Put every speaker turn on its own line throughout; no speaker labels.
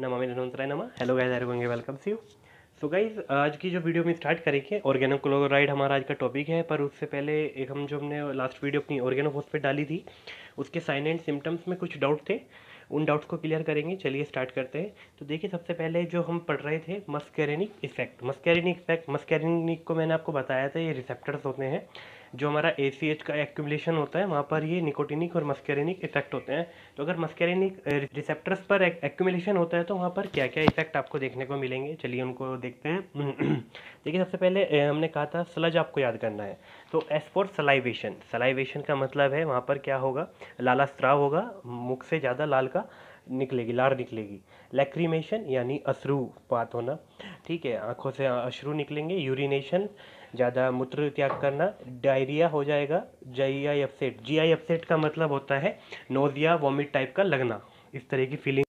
नमा मेरे नमामि धनवंतराय नमा hello guys are welcome see you so guys आज की जो वीडियो में स्टार्ट करेंगे ऑर्गेनो क्लोराइड हमारा आज का टॉपिक है पर उससे पहले एक हम जो हमने लास्ट वीडियो अपनी ऑर्गेनो पे डाली थी उसके साइन एंड सिम्टम्स में कुछ डाउट थे उन डाउट्स को क्लियर करेंगे चलिए स्टार्ट करते हैं तो देखिए सबसे पहले जो हम पढ़ रहे थे muscarinic effect muscarinic effect muscarinic को मैंने आपको बताया था ये रिसेप्टर्स होते हैं जो हमारा ए का एक्यूमलेशन होता है वहाँ पर ये निकोटिनिक और मस्केरेनिक इफेक्ट होते हैं तो अगर मस्केरेनिक रिसेप्टर्स पर एक्यूमलेशन होता है तो वहाँ पर क्या क्या इफेक्ट आपको देखने को मिलेंगे चलिए उनको देखते हैं देखिए सबसे पहले हमने कहा था स्लज आपको याद करना है तो एस फॉर सलाइवेशन सलाइवेशन का मतलब है वहाँ पर क्या होगा लाला स्त्राव होगा मुख से ज़्यादा लाल का निकलेगी लार निकलेगी लैक्रीमेशन यानी अश्रु पात होना ठीक है आँखों से अश्रु निकलेंगे यूरिनेशन ज़्यादा मूत्र त्याग करना डायरिया हो जाएगा जी आई अपसेट जी आई अपसेट का मतलब होता है नोजिया वॉमिट टाइप का लगना इस तरह की फीलिंग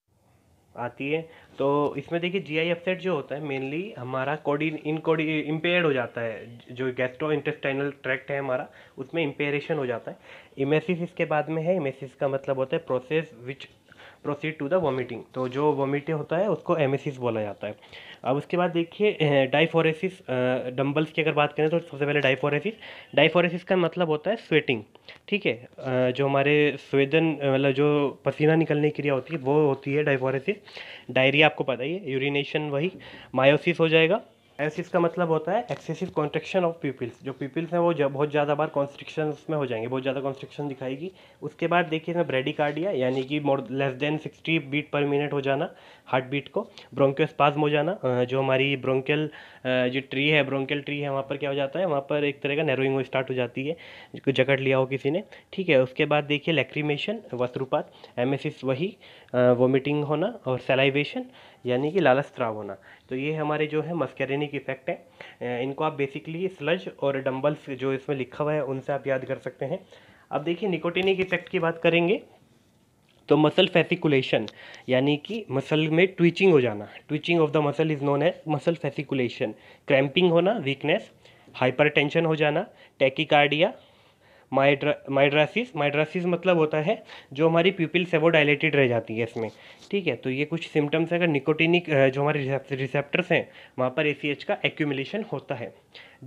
आती है तो इसमें देखिए जी आई अपसेट जो होता है मेनली हमारा कोडिन इन कोडी इम्पेयर्ड हो जाता है जो गैस्ट्रो इंटेस्टाइनल ट्रैक्ट है हमारा उसमें इम्पेरेशन हो जाता है इमेसिस इसके बाद में है इमेसिस का मतलब होता है process which proceed to the vomiting तो जो वोमिटिंग होता है उसको एमेसिस बोला जाता है अब उसके बाद देखिए डाइफोरेसिस डम्बल्स की अगर बात करें तो सबसे पहले डाइफोरेसिस डाइफोरेसिस का मतलब होता है स्वेटिंग ठीक है जो हमारे स्वेदन मतलब जो पसीना निकलने की क्रिया होती है वो होती है डाइफोरेसिस डायरिया आपको पता ही है यूरिनेशन वही मायोसिस हो जाएगा एस इसका मतलब होता है एक्सेसिव कॉन्ट्रेक्शन ऑफ पीपल्स जो पीपल्स हैं वो बहुत ज़्यादा बार कॉन्स्ट्रिक्शन में हो जाएंगे बहुत ज़्यादा कॉन्स्ट्रिक्शन दिखाएगी उसके बाद देखिए इसमें ब्रेडिकार्डिया यानी कि more less than sixty beat per minute हो जाना हार्ट बीट को ब्रोंकियोस्पाज्म हो जाना जो हमारी ब्रोंकियल जो ट्री है ब्रोंकियल ट्री है वहाँ पर क्या हो जाता है वहाँ पर एक तरह का नैरोइंग स्टार्ट हो जाती है जिसको जकड़ लिया हो किसी ने ठीक है उसके बाद देखिए लेक्रीमेशन वस्त्रुपात एमेसिस वही वोमिटिंग होना और सेलाइवेशन यानी कि लालच स्त्राव होना तो ये हमारे जो है मस्करेनिक इफेक्ट है इनको आप बेसिकली स्लज और डम्बल्स जो इसमें लिखा हुआ है उनसे आप याद कर सकते हैं अब देखिए निकोटिनिक इफेक्ट की बात करेंगे तो मसल फैसिकुलेशन यानी कि मसल में ट्विचिंग हो जाना twitching of the muscle is known as muscle fasciculation cramping होना वीकनेस हाइपरटेंशन हो जाना टैकिकार्डिया माइड्रा माइड्रासिस माइड्रासिस मतलब होता है जो हमारी प्यूपिल्स है वो डायलेटेड रह जाती है इसमें ठीक है तो ये कुछ सिम्टम्स है अगर निकोटिनिक जो हमारे रिसेप्टर्स हैं वहाँ पर ए का एक्यूमिलेशन होता है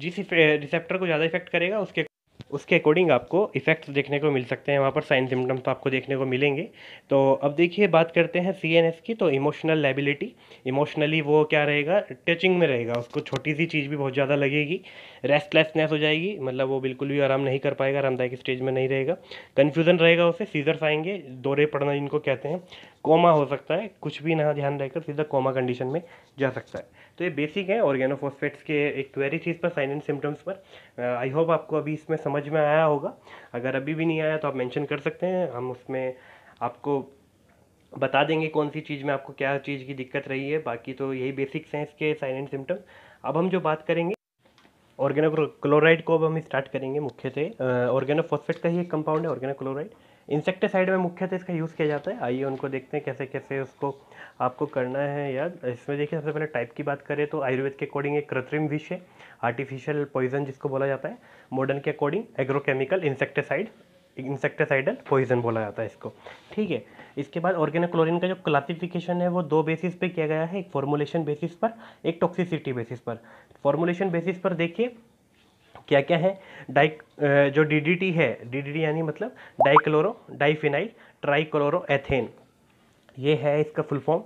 जिस रिसेप्टर को ज़्यादा इफेक्ट करेगा उसके उसके अकॉर्डिंग आपको इफेक्ट्स देखने को मिल सकते हैं वहाँ पर साइन सिम्टम्स तो आपको देखने को मिलेंगे तो अब देखिए बात करते हैं सी की तो इमोशनल लेबिलिटी इमोशनली वो क्या रहेगा टचिंग में रहेगा उसको छोटी सी चीज़ भी बहुत ज़्यादा लगेगी रेस्टलेसनेस हो जाएगी मतलब वो बिल्कुल भी आराम नहीं कर पाएगा आरामदायक स्टेज में नहीं रहेगा कन्फ्यूज़न रहेगा उसे सीजर्स आएंगे दौरे पड़ना जिनको कहते हैं कोमा हो सकता है कुछ भी ना ध्यान रहकर सीधा कोमा कंडीशन में जा सकता है तो ये बेसिक है ऑर्गेनोफोस्फेट्स के एक क्वेरी थी इस पर साइन एंड सिम्टम्स पर आई होप आपको अभी इसमें समझ समझ में आया होगा अगर अभी भी नहीं आया तो आप मेंशन कर सकते हैं हम उसमें आपको बता देंगे कौन सी चीज़ में आपको क्या चीज़ की दिक्कत रही है बाकी तो यही बेसिक्स हैं इसके साइन एंड सिम्टम अब हम जो बात करेंगे ऑर्गेनो क्लोराइड को अब हम स्टार्ट करेंगे मुख्य से ऑर्गेनो फॉस्फेट का ही एक कंपाउंड है ऑर्गेनो क्लोराइड इंसेक्टिसाइड में मुख्यतः तो इसका यूज़ किया जाता है आइए उनको देखते हैं कैसे कैसे उसको आपको करना है या इसमें देखिए सबसे पहले टाइप की बात करें तो आयुर्वेद के अकॉर्डिंग एक कृत्रिम विष है आर्टिफिशियल पॉइजन जिसको बोला जाता है मॉडर्न के according agrochemical insecticide insecticidal poison बोला जाता है इसको ठीक है इसके बाद ऑर्गेनोक्लोरिन का जो क्लासिफिकेशन है वो दो बेसिस पे किया गया है एक फॉर्मुलेशन बेसिस पर एक टॉक्सिसिटी बेसिस पर फॉर्मुलेशन बेसिस पर देखिए क्या क्या है डाई जो डीडीटी है डीडीटी यानी मतलब डाइक्लोरो डाइफिनाइल ट्राइक्लोरो एथेन ये है इसका फुल फॉर्म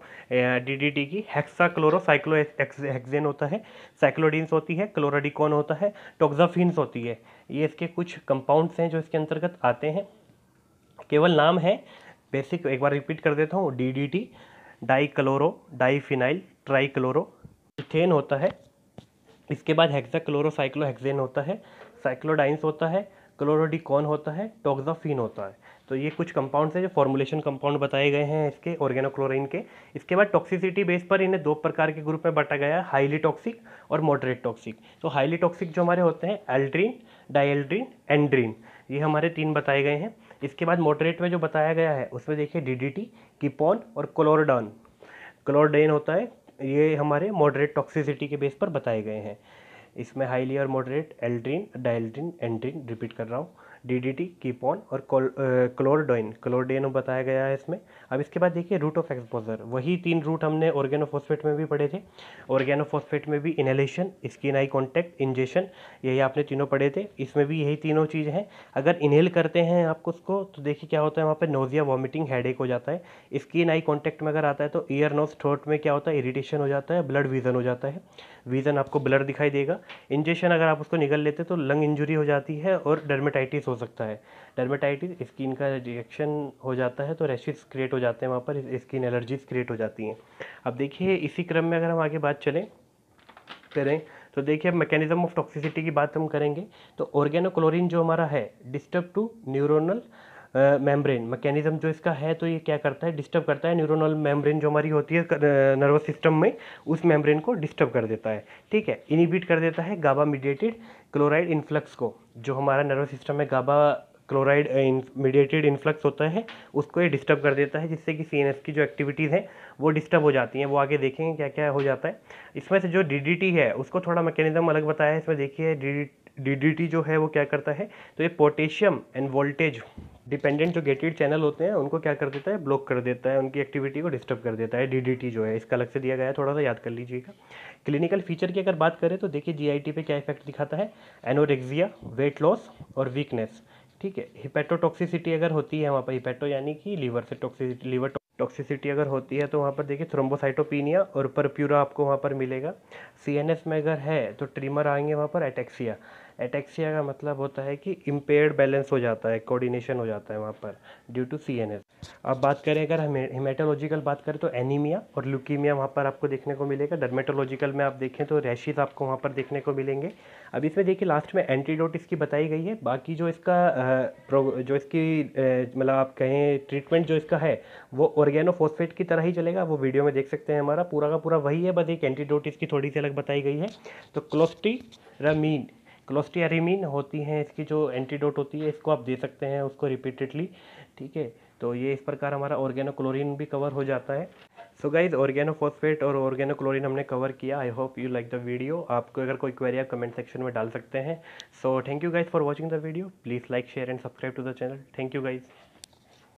डीडीटी की हेक्साक्लोरोसाइक्लो हेक्सेन होता है साइक्लोडीन्स होती है क्लोराडिकोन होता है टोक्साफिन्स होती है ये इसके कुछ कंपाउंड्स हैं जो इसके अंतर्गत आते हैं केवल नाम है बेसिक एक बार रिपीट कर देता हूँ D D T di chloro diphenyl tri होता है इसके बाद हेक्सा क्लोरोसाइक्लोहेक्सेन होता है साइक्लोडाइंस होता है क्लोरोडिकॉन होता है टोक्साफिन होता है तो ये कुछ कंपाउंड्स हैं जो फॉर्मुलेशन कंपाउंड बताए गए हैं इसके ऑर्गेनोक्लोराइन के इसके बाद टॉक्सिसिटी बेस पर इन्हें दो प्रकार के ग्रुप में बांटा गया है हाईली टॉक्सिक और मॉडरेट टॉक्सिक तो हाईली टॉक्सिक जो हमारे होते हैं एल्ड्रीन डाइएल्ड्रीन एंड्रीन ये हमारे तीन बताए गए हैं इसके बाद मॉडरेट में जो बताया गया है उसमें देखिए डी डी टी किपोन और क्लोरोडॉन क्लोरोडेन होता है ये हमारे मॉडरेट टॉक्सिसिटी के बेस पर बताए गए हैं इसमें हाईली और मॉडरेट एल्ड्रीन डाइल्ड्रीन एंड्रीन रिपीट कर रहा हूँ डीडीटी कीपॉन और क्लोरडोइन क्लोरडेनो बताया गया है इसमें अब इसके बाद देखिए रूट ऑफ एक्सपोजर वही तीन रूट हमने ऑर्गेनोफोस्फेट में भी पढ़े थे ऑर्गेनोफोस्फेट में भी inhalation skin eye contact ingestion यही आपने तीनों पढ़े थे इसमें भी यही तीनों चीज़ हैं अगर इनहेल करते हैं आपको उसको तो देखिए क्या होता है वहाँ पर नोजिया वॉमिटिंग एक हो जाता है स्किन आई कॉन्टैक्ट में अगर आता है तो ईयर नोज थ्रोट में क्या होता है इरीटेशन हो जाता है ब्लड विजन हो जाता है विजन आपको ब्लड दिखाई देगा इंजेक्शन अगर आप उसको निकल लेते तो लंग इंजरी हो जाती है और डर्मेटाइटिस हो सकता है डर्मेटाइटिस स्किन का रिएक्शन हो जाता है तो रैशेज क्रिएट हो जाते हैं वहाँ पर स्किन एलर्जीज क्रिएट हो जाती हैं अब देखिए इसी क्रम में अगर हम आगे बात चलें करें तो देखिए अब मैकेनिज्म ऑफ टॉक्सिसिटी की बात हम करेंगे तो ऑर्गेनोक्लोरिन जो हमारा है disturb to neuronal membrane mechanism जो इसका है तो ये क्या करता है डिस्टर्ब करता है न्यूरोनल मेम्ब्रेन जो हमारी होती है नर्वस सिस्टम में उस मेम्ब्रेन को डिस्टर्ब कर देता है ठीक है इनिबिट कर देता है गाबा मीडिएटेड क्लोराइड इन्फ्लक्स को जो हमारा नर्वस सिस्टम में गाबा क्लोराइड मीडिएटेड इन्फ्लक्स होता है उसको ये डिस्टर्ब कर देता है जिससे कि सी की जो एक्टिविटीज़ हैं वो डिस्टर्ब हो जाती हैं वो आगे देखेंगे क्या क्या हो जाता है इसमें से जो डी है उसको थोड़ा मैकेनिज्म अलग बताया है इसमें देखिए डी डी जो है वो क्या करता है तो ये पोटेशियम एंड वोल्टेज डिपेंडेंट जो गेटेड चैनल होते हैं उनको क्या कर देता है ब्लॉक कर देता है उनकी एक्टिविटी को डिस्टर्ब कर देता है डीडीटी जो है इसका अलग से दिया गया है थोड़ा सा याद कर लीजिएगा क्लिनिकल फीचर की अगर बात करें तो देखिए जीआईटी पे क्या इफेक्ट दिखाता है एनोरेक्सिया वेट लॉस और वीकनेस ठीक है हिपेटोटॉक्सिसिटी अगर होती है वहाँ पर हिपेटो यानी कि लीवर से टॉक्सिसिटी लीवर टॉक्सिसिटी अगर होती है तो वहाँ पर देखिए थ्रोम्बोसाइटोपिनिया और परप्यूरा आपको वहाँ पर मिलेगा सीएनएस में अगर है तो ट्रीमर आएंगे वहाँ पर एटेक्सिया एटेक्सिया का मतलब होता है कि इम्पेयर्ड बैलेंस हो जाता है कोऑर्डिनेशन हो जाता है वहाँ पर ड्यू टू सी अब बात करें अगर हम हिमेटोलॉजिकल बात करें तो एनीमिया और ल्यूकीमिया वहाँ पर आपको देखने को मिलेगा डर्मेटोलॉजिकल में आप देखें तो रैशिज़ आपको वहाँ पर देखने को मिलेंगे अब इसमें देखिए लास्ट में एंटीडोट इसकी बताई गई है बाकी जो इसका जो इसकी मतलब आप कहें ट्रीटमेंट जो इसका है वो ऑर्गेनोफोस्फेट की तरह ही चलेगा वो वीडियो में देख सकते हैं हमारा पूरा का पूरा वही है बस एक एंटीडोट इसकी थोड़ी सी अलग बताई गई है तो क्लोस्टी रमीन क्लोस्टियारिमिन होती हैं इसकी जो एंटीडोट होती है इसको आप दे सकते हैं उसको रिपीटेडली ठीक है तो ये इस प्रकार हमारा ऑर्गेनो भी कवर हो जाता है सो गाइज ऑर्गेनो फॉस्फेट और ऑर्गेनो हमने कवर किया I hope you like the video आपको अगर कोई क्वेरी आप कमेंट सेक्शन में डाल सकते हैं so thank you guys for watching the video please like share and subscribe to the channel thank you guys